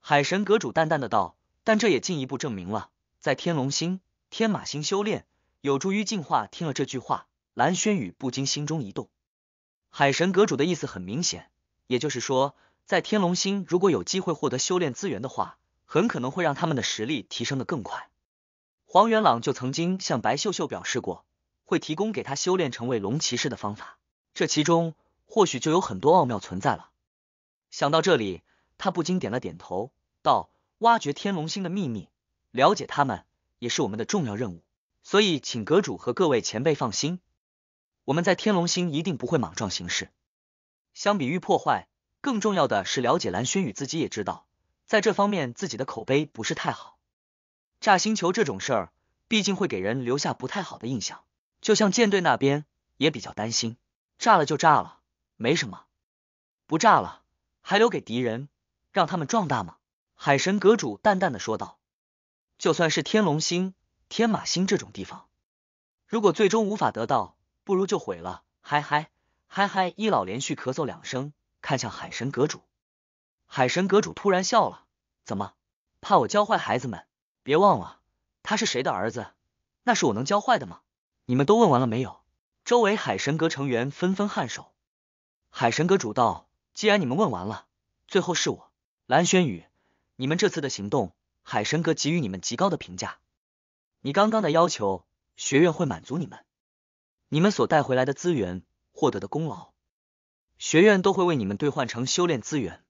海神阁主淡淡的道，但这也进一步证明了，在天龙星。天马星修炼有助于进化。听了这句话，蓝轩宇不禁心中一动。海神阁主的意思很明显，也就是说，在天龙星如果有机会获得修炼资源的话，很可能会让他们的实力提升的更快。黄元朗就曾经向白秀秀表示过，会提供给他修炼成为龙骑士的方法。这其中或许就有很多奥妙存在了。想到这里，他不禁点了点头，道：“挖掘天龙星的秘密，了解他们。”也是我们的重要任务，所以请阁主和各位前辈放心，我们在天龙星一定不会莽撞行事。相比于破坏，更重要的是了解蓝轩宇自己也知道，在这方面自己的口碑不是太好。炸星球这种事儿，毕竟会给人留下不太好的印象。就像舰队那边也比较担心，炸了就炸了，没什么，不炸了还留给敌人让他们壮大吗？海神阁主淡淡的说道。就算是天龙星、天马星这种地方，如果最终无法得到，不如就毁了。嗨嗨嗨嗨！一老连续咳嗽两声，看向海神阁主。海神阁主突然笑了：“怎么怕我教坏孩子们？别忘了他是谁的儿子，那是我能教坏的吗？”你们都问完了没有？周围海神阁成员纷纷颔首。海神阁主道：“既然你们问完了，最后是我，蓝轩宇，你们这次的行动。”海神阁给予你们极高的评价，你刚刚的要求，学院会满足你们。你们所带回来的资源，获得的功劳，学院都会为你们兑换成修炼资源，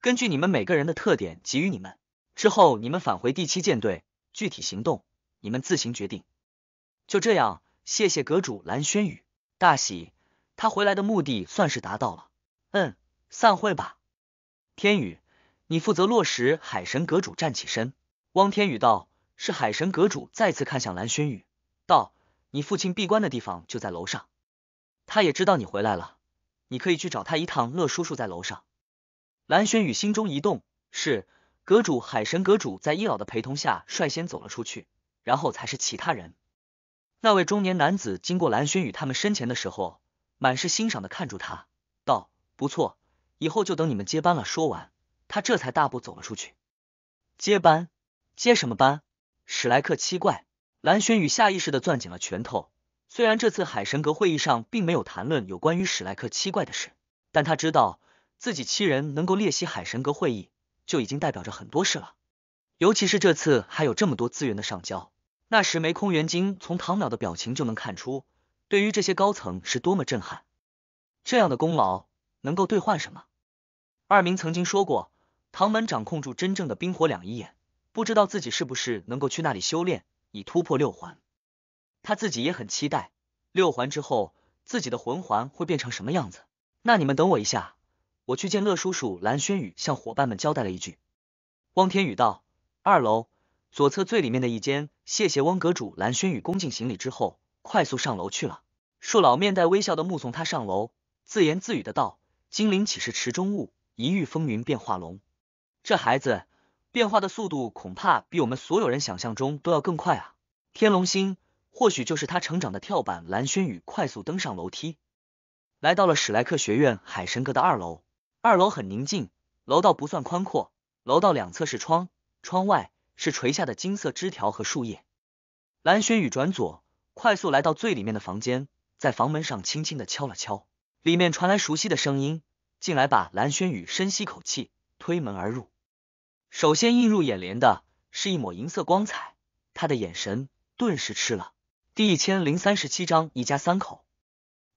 根据你们每个人的特点给予你们。之后你们返回第七舰队，具体行动你们自行决定。就这样，谢谢阁主蓝轩宇，大喜，他回来的目的算是达到了。嗯，散会吧，天宇。你负责落实。海神阁主站起身，汪天宇道：“是海神阁主。”再次看向蓝轩宇，道：“你父亲闭关的地方就在楼上，他也知道你回来了，你可以去找他一趟。”乐叔叔在楼上。蓝轩宇心中一动，是阁主海神阁主在易老的陪同下率先走了出去，然后才是其他人。那位中年男子经过蓝轩宇他们身前的时候，满是欣赏的看住他，道：“不错，以后就等你们接班了。”说完。他这才大步走了出去，接班？接什么班？史莱克七怪，蓝轩宇下意识的攥紧了拳头。虽然这次海神阁会议上并没有谈论有关于史莱克七怪的事，但他知道自己七人能够列席海神阁会议，就已经代表着很多事了。尤其是这次还有这么多资源的上交，那十枚空元晶，从唐淼的表情就能看出，对于这些高层是多么震撼。这样的功劳，能够兑换什么？二明曾经说过。唐门掌控住真正的冰火两仪眼，不知道自己是不是能够去那里修炼，以突破六环。他自己也很期待，六环之后自己的魂环会变成什么样子。那你们等我一下，我去见乐叔叔。蓝轩宇向伙伴们交代了一句。汪天宇道：“二楼左侧最里面的一间。”谢谢汪阁主。蓝轩宇恭敬行礼之后，快速上楼去了。树老面带微笑的目送他上楼，自言自语的道：“金陵岂是池中物，一遇风云变化龙。”这孩子变化的速度恐怕比我们所有人想象中都要更快啊！天龙星或许就是他成长的跳板。蓝轩宇快速登上楼梯，来到了史莱克学院海神阁的二楼。二楼很宁静，楼道不算宽阔，楼道两侧是窗，窗外是垂下的金色枝条和树叶。蓝轩宇转左，快速来到最里面的房间，在房门上轻轻的敲了敲，里面传来熟悉的声音：“进来吧。”蓝轩宇深吸口气，推门而入。首先映入眼帘的是一抹银色光彩，他的眼神顿时吃了。第一千零三十七章一家三口。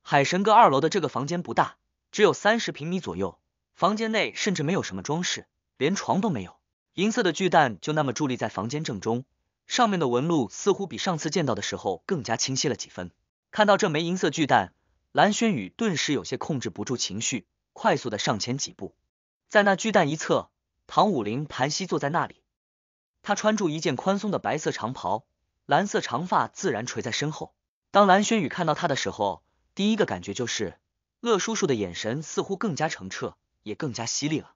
海神阁二楼的这个房间不大，只有三十平米左右，房间内甚至没有什么装饰，连床都没有。银色的巨蛋就那么伫立在房间正中，上面的纹路似乎比上次见到的时候更加清晰了几分。看到这枚银色巨蛋，蓝轩宇顿时有些控制不住情绪，快速的上前几步，在那巨蛋一侧。唐武林盘膝坐在那里，他穿着一件宽松的白色长袍，蓝色长发自然垂在身后。当蓝轩宇看到他的时候，第一个感觉就是乐叔叔的眼神似乎更加澄澈，也更加犀利了。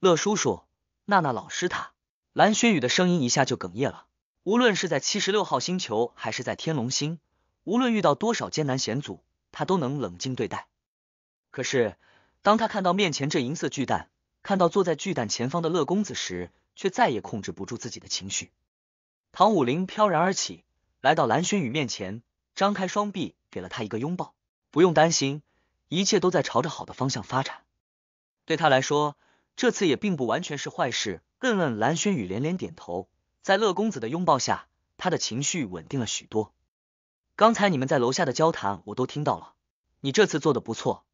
乐叔叔，娜娜老师，他蓝轩宇的声音一下就哽咽了。无论是在七十六号星球，还是在天龙星，无论遇到多少艰难险阻，他都能冷静对待。可是，当他看到面前这银色巨蛋，看到坐在巨蛋前方的乐公子时，却再也控制不住自己的情绪。唐武林飘然而起，来到蓝轩宇面前，张开双臂，给了他一个拥抱。不用担心，一切都在朝着好的方向发展。对他来说，这次也并不完全是坏事。嗯嗯，蓝轩宇连连点头。在乐公子的拥抱下，他的情绪稳定了许多。刚才你们在楼下的交谈，我都听到了。你这次做的不错。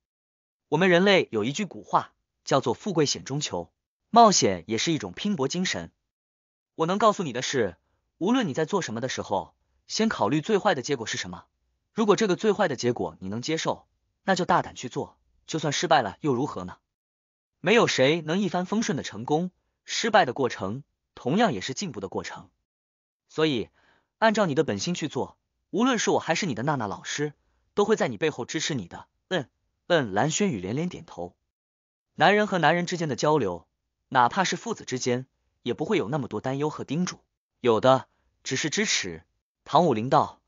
我们人类有一句古话。叫做富贵险中求，冒险也是一种拼搏精神。我能告诉你的是，无论你在做什么的时候，先考虑最坏的结果是什么。如果这个最坏的结果你能接受，那就大胆去做，就算失败了又如何呢？没有谁能一帆风顺的成功，失败的过程同样也是进步的过程。所以，按照你的本心去做。无论是我还是你的娜娜老师，都会在你背后支持你的。嗯嗯，蓝轩宇连连点头。男人和男人之间的交流，哪怕是父子之间，也不会有那么多担忧和叮嘱，有的只是支持。唐武林道：“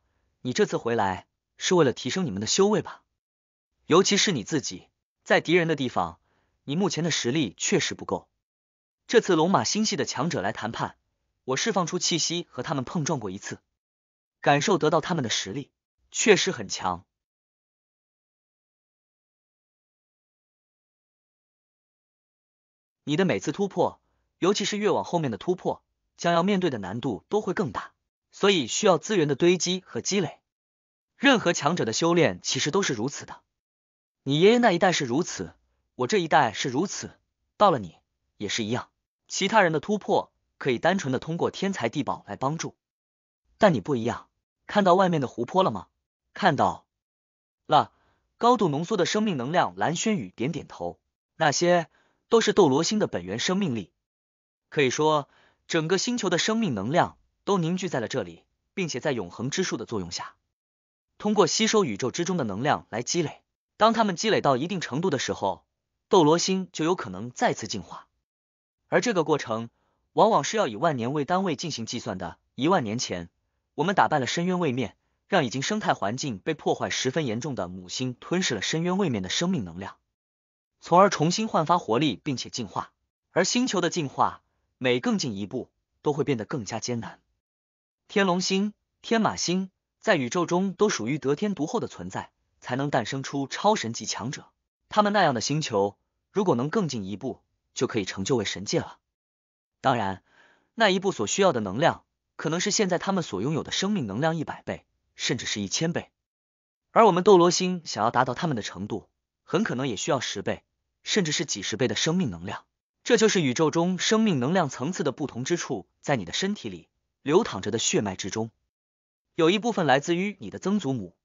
你这次回来是为了提升你们的修为吧？尤其是你自己，在敌人的地方，你目前的实力确实不够。这次龙马星系的强者来谈判，我释放出气息和他们碰撞过一次，感受得到他们的实力确实很强。”你的每次突破，尤其是越往后面的突破，将要面对的难度都会更大，所以需要资源的堆积和积累。任何强者的修炼其实都是如此的。你爷爷那一代是如此，我这一代是如此，到了你也是一样。其他人的突破可以单纯的通过天才地宝来帮助，但你不一样。看到外面的湖泊了吗？看到了，高度浓缩的生命能量。蓝轩宇点点头，那些。都是斗罗星的本源生命力，可以说整个星球的生命能量都凝聚在了这里，并且在永恒之树的作用下，通过吸收宇宙之中的能量来积累。当它们积累到一定程度的时候，斗罗星就有可能再次进化。而这个过程往往是要以万年为单位进行计算的。一万年前，我们打败了深渊位面，让已经生态环境被破坏十分严重的母星吞噬了深渊位面的生命能量。从而重新焕发活力，并且进化。而星球的进化每更进一步，都会变得更加艰难。天龙星、天马星在宇宙中都属于得天独厚的存在，才能诞生出超神级强者。他们那样的星球，如果能更进一步，就可以成就为神界了。当然，那一步所需要的能量，可能是现在他们所拥有的生命能量一百倍，甚至是一千倍。而我们斗罗星想要达到他们的程度，很可能也需要十倍。甚至是几十倍的生命能量，这就是宇宙中生命能量层次的不同之处。在你的身体里流淌着的血脉之中，有一部分来自于你的曾祖母。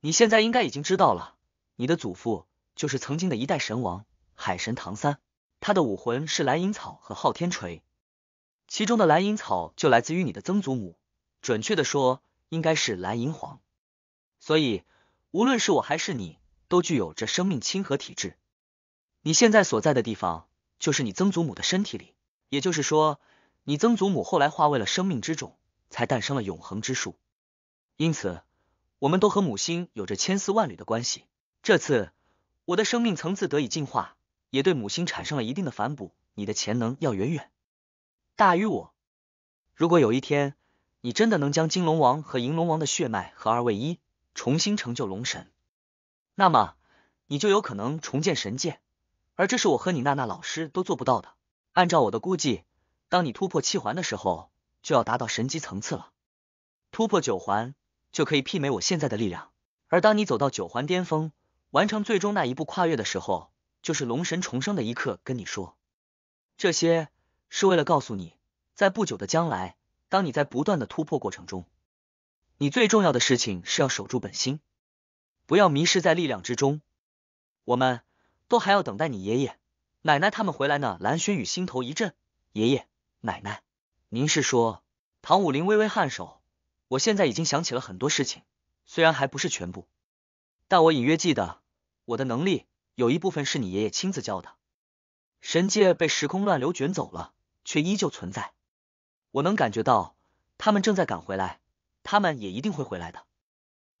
你现在应该已经知道了，你的祖父就是曾经的一代神王海神唐三，他的武魂是蓝银草和昊天锤，其中的蓝银草就来自于你的曾祖母，准确的说，应该是蓝银皇。所以，无论是我还是你，都具有着生命亲和体质。你现在所在的地方，就是你曾祖母的身体里。也就是说，你曾祖母后来化为了生命之种，才诞生了永恒之树。因此，我们都和母星有着千丝万缕的关系。这次我的生命层次得以进化，也对母星产生了一定的反哺。你的潜能要远远大于我。如果有一天你真的能将金龙王和银龙王的血脉合二为一，重新成就龙神，那么你就有可能重建神界。而这是我和你娜娜老师都做不到的。按照我的估计，当你突破七环的时候，就要达到神级层次了；突破九环，就可以媲美我现在的力量。而当你走到九环巅峰，完成最终那一步跨越的时候，就是龙神重生的一刻。跟你说，这些是为了告诉你，在不久的将来，当你在不断的突破过程中，你最重要的事情是要守住本心，不要迷失在力量之中。我们。都还要等待你爷爷、奶奶他们回来呢。蓝轩宇心头一震，爷爷、奶奶，您是说唐武林微微颔首。我现在已经想起了很多事情，虽然还不是全部，但我隐约记得，我的能力有一部分是你爷爷亲自教的。神界被时空乱流卷走了，却依旧存在。我能感觉到他们正在赶回来，他们也一定会回来的。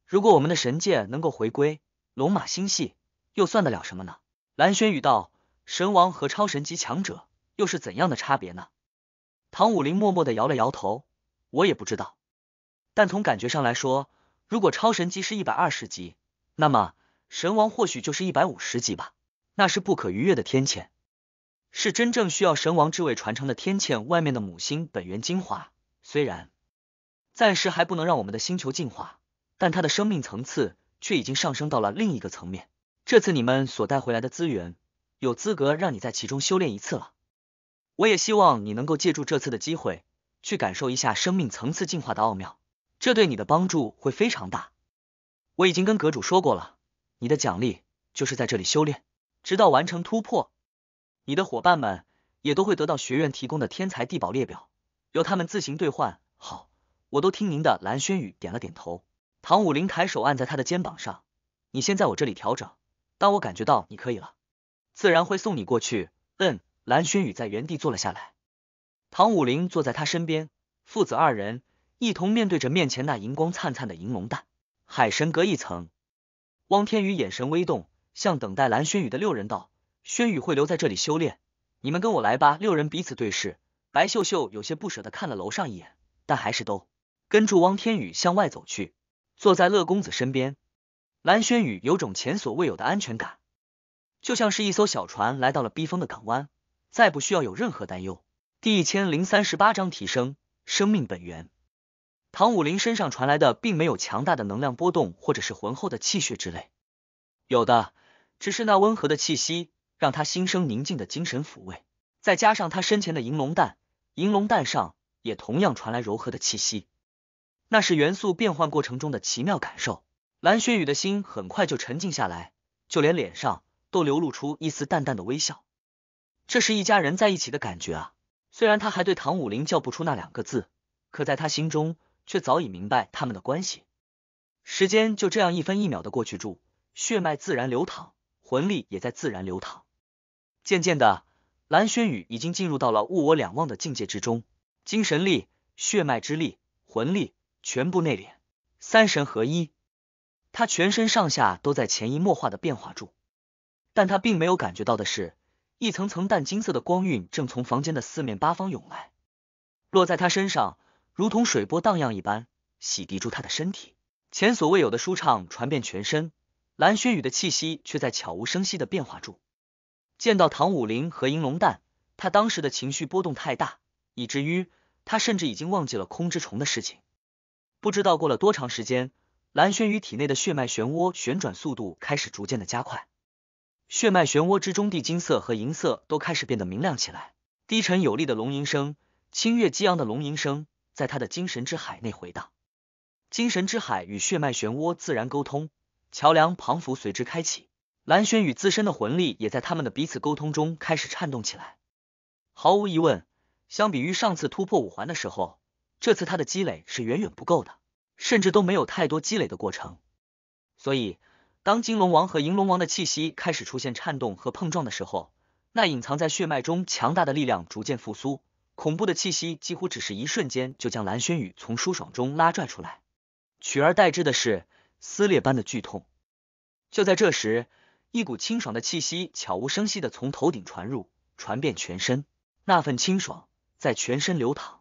如果我们的神界能够回归，龙马星系又算得了什么呢？蓝轩宇道：“神王和超神级强者又是怎样的差别呢？”唐武林默默的摇了摇头，我也不知道。但从感觉上来说，如果超神级是一百二十级，那么神王或许就是一百五十级吧。那是不可逾越的天堑，是真正需要神王之位传承的天堑。外面的母星本源精华，虽然暂时还不能让我们的星球进化，但它的生命层次却已经上升到了另一个层面。这次你们所带回来的资源，有资格让你在其中修炼一次了。我也希望你能够借助这次的机会，去感受一下生命层次进化的奥妙，这对你的帮助会非常大。我已经跟阁主说过了，你的奖励就是在这里修炼，直到完成突破。你的伙伴们也都会得到学院提供的天才地宝列表，由他们自行兑换。好，我都听您的。蓝轩宇点了点头，唐武林抬手按在他的肩膀上，你先在我这里调整。当我感觉到你可以了，自然会送你过去。嗯，蓝轩宇在原地坐了下来，唐舞麟坐在他身边，父子二人一同面对着面前那银光灿灿的银龙蛋。海神阁一层，汪天宇眼神微动，向等待蓝轩宇的六人道：“轩宇会留在这里修炼，你们跟我来吧。”六人彼此对视，白秀秀有些不舍的看了楼上一眼，但还是都跟住汪天宇向外走去，坐在乐公子身边。蓝轩宇有种前所未有的安全感，就像是一艘小船来到了避风的港湾，再不需要有任何担忧。第一千零三十八章提升生命本源。唐武林身上传来的并没有强大的能量波动，或者是浑厚的气血之类，有的只是那温和的气息，让他心生宁静的精神抚慰。再加上他身前的银龙蛋，银龙蛋上也同样传来柔和的气息，那是元素变换过程中的奇妙感受。蓝雪雨的心很快就沉静下来，就连脸上都流露出一丝淡淡的微笑。这是一家人在一起的感觉啊！虽然他还对唐武林叫不出那两个字，可在他心中却早已明白他们的关系。时间就这样一分一秒的过去住，血脉自然流淌，魂力也在自然流淌。渐渐的，蓝轩宇已经进入到了物我两忘的境界之中，精神力、血脉之力、魂力全部内敛，三神合一。他全身上下都在潜移默化的变化住，但他并没有感觉到的是，一层层淡金色的光晕正从房间的四面八方涌来，落在他身上，如同水波荡漾一般，洗涤住他的身体。前所未有的舒畅传遍全身，蓝轩宇的气息却在悄无声息的变化住。见到唐武林和银龙蛋，他当时的情绪波动太大，以至于他甚至已经忘记了空之虫的事情。不知道过了多长时间。蓝轩宇体内的血脉漩涡旋转速度开始逐渐的加快，血脉漩涡之中地金色和银色都开始变得明亮起来。低沉有力的龙吟声，清越激昂的龙吟声，在他的精神之海内回荡。精神之海与血脉漩涡自然沟通，桥梁旁浮随之开启。蓝轩宇自身的魂力也在他们的彼此沟通中开始颤动起来。毫无疑问，相比于上次突破五环的时候，这次他的积累是远远不够的。甚至都没有太多积累的过程，所以当金龙王和银龙王的气息开始出现颤动和碰撞的时候，那隐藏在血脉中强大的力量逐渐复苏，恐怖的气息几乎只是一瞬间就将蓝轩宇从舒爽中拉拽出来，取而代之的是撕裂般的剧痛。就在这时，一股清爽的气息悄无声息的从头顶传入，传遍全身，那份清爽在全身流淌，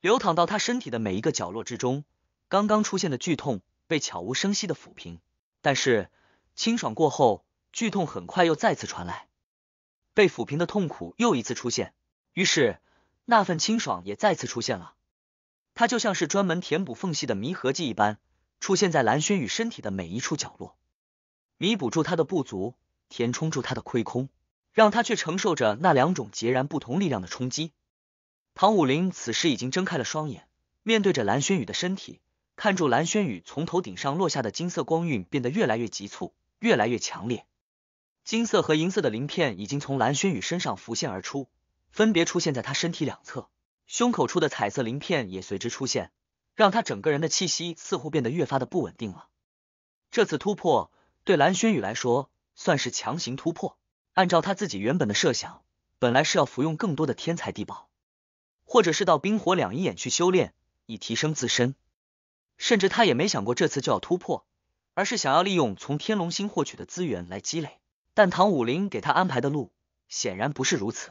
流淌到他身体的每一个角落之中。刚刚出现的剧痛被悄无声息的抚平，但是清爽过后，剧痛很快又再次传来，被抚平的痛苦又一次出现，于是那份清爽也再次出现了。它就像是专门填补缝隙的弥合剂一般，出现在蓝轩宇身体的每一处角落，弥补住他的不足，填充住他的亏空，让他却承受着那两种截然不同力量的冲击。唐武林此时已经睁开了双眼，面对着蓝轩宇的身体。看住蓝轩宇从头顶上落下的金色光晕变得越来越急促，越来越强烈。金色和银色的鳞片已经从蓝轩宇身上浮现而出，分别出现在他身体两侧、胸口处的彩色鳞片也随之出现，让他整个人的气息似乎变得越发的不稳定了。这次突破对蓝轩宇来说算是强行突破。按照他自己原本的设想，本来是要服用更多的天才地宝，或者是到冰火两仪眼去修炼，以提升自身。甚至他也没想过这次就要突破，而是想要利用从天龙星获取的资源来积累。但唐武林给他安排的路显然不是如此。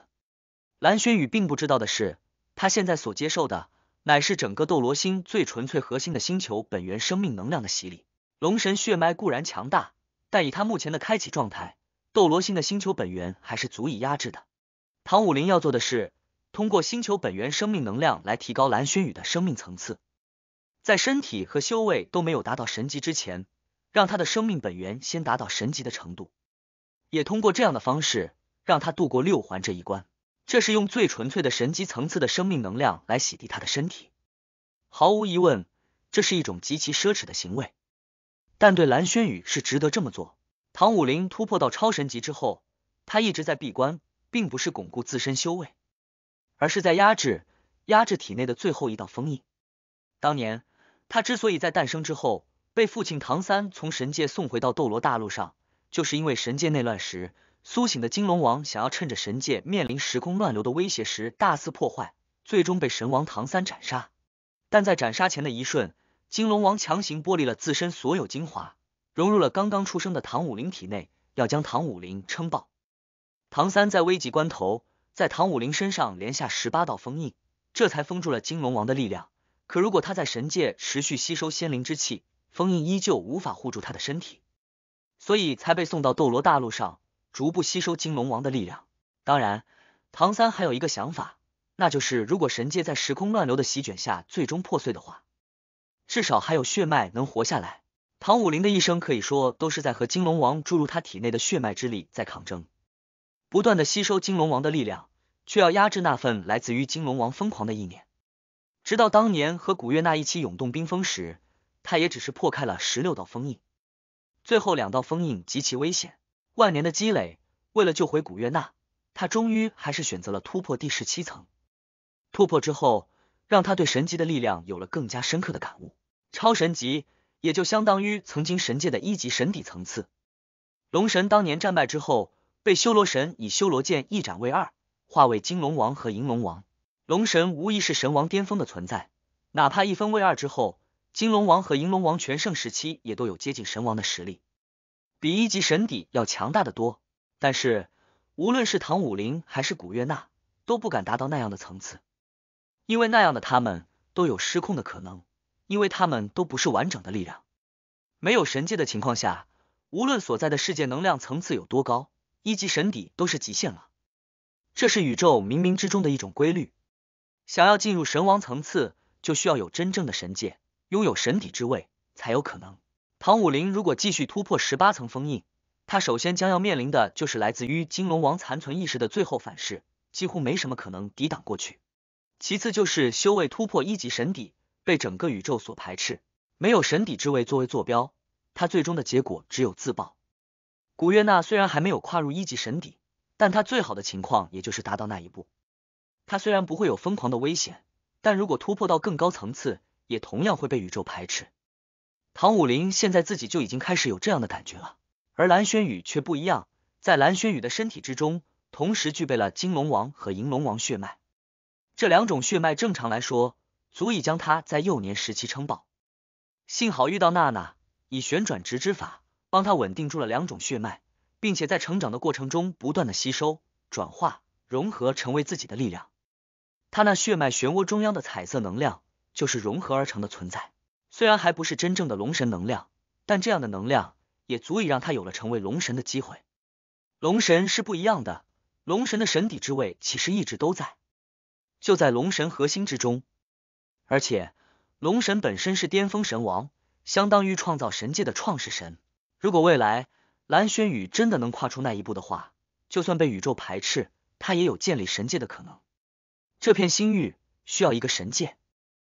蓝轩宇并不知道的是，他现在所接受的乃是整个斗罗星最纯粹核心的星球本源生命能量的洗礼。龙神血脉固然强大，但以他目前的开启状态，斗罗星的星球本源还是足以压制的。唐武林要做的是，通过星球本源生命能量来提高蓝轩宇的生命层次。在身体和修为都没有达到神级之前，让他的生命本源先达到神级的程度，也通过这样的方式让他度过六环这一关。这是用最纯粹的神级层次的生命能量来洗涤他的身体。毫无疑问，这是一种极其奢侈的行为，但对蓝轩宇是值得这么做。唐武林突破到超神级之后，他一直在闭关，并不是巩固自身修为，而是在压制压制体内的最后一道封印。当年。他之所以在诞生之后被父亲唐三从神界送回到斗罗大陆上，就是因为神界内乱时苏醒的金龙王想要趁着神界面临时空乱流的威胁时大肆破坏，最终被神王唐三斩杀。但在斩杀前的一瞬，金龙王强行剥离了自身所有精华，融入了刚刚出生的唐武林体内，要将唐武林撑爆。唐三在危急关头，在唐武林身上连下十八道封印，这才封住了金龙王的力量。可如果他在神界持续吸收仙灵之气，封印依旧无法护住他的身体，所以才被送到斗罗大陆上，逐步吸收金龙王的力量。当然，唐三还有一个想法，那就是如果神界在时空乱流的席卷下最终破碎的话，至少还有血脉能活下来。唐武林的一生可以说都是在和金龙王注入他体内的血脉之力在抗争，不断的吸收金龙王的力量，却要压制那份来自于金龙王疯狂的意念。直到当年和古月娜一起涌动冰封时，他也只是破开了十六道封印，最后两道封印极其危险，万年的积累，为了救回古月娜，他终于还是选择了突破第十七层。突破之后，让他对神级的力量有了更加深刻的感悟。超神级也就相当于曾经神界的一级神底层次。龙神当年战败之后，被修罗神以修罗剑一斩为二，化为金龙王和银龙王。龙神无疑是神王巅峰的存在，哪怕一分为二之后，金龙王和银龙王全盛时期也都有接近神王的实力，比一级神底要强大的多。但是，无论是唐武林还是古月娜，都不敢达到那样的层次，因为那样的他们都有失控的可能，因为他们都不是完整的力量。没有神界的情况下，无论所在的世界能量层次有多高，一级神底都是极限了。这是宇宙冥冥之中的一种规律。想要进入神王层次，就需要有真正的神界，拥有神底之位才有可能。唐武林如果继续突破十八层封印，他首先将要面临的就是来自于金龙王残存意识的最后反噬，几乎没什么可能抵挡过去。其次就是修为突破一级神底，被整个宇宙所排斥，没有神底之位作为坐标，他最终的结果只有自爆。古月娜虽然还没有跨入一级神底，但她最好的情况也就是达到那一步。他虽然不会有疯狂的危险，但如果突破到更高层次，也同样会被宇宙排斥。唐武林现在自己就已经开始有这样的感觉了，而蓝轩宇却不一样，在蓝轩宇的身体之中，同时具备了金龙王和银龙王血脉，这两种血脉正常来说，足以将他在幼年时期撑爆。幸好遇到娜娜，以旋转直之法帮他稳定住了两种血脉，并且在成长的过程中不断的吸收、转化、融合，成为自己的力量。他那血脉漩涡中央的彩色能量，就是融合而成的存在。虽然还不是真正的龙神能量，但这样的能量也足以让他有了成为龙神的机会。龙神是不一样的，龙神的神底之位其实一直都在，就在龙神核心之中。而且，龙神本身是巅峰神王，相当于创造神界的创世神。如果未来蓝轩宇真的能跨出那一步的话，就算被宇宙排斥，他也有建立神界的可能。这片星域需要一个神界。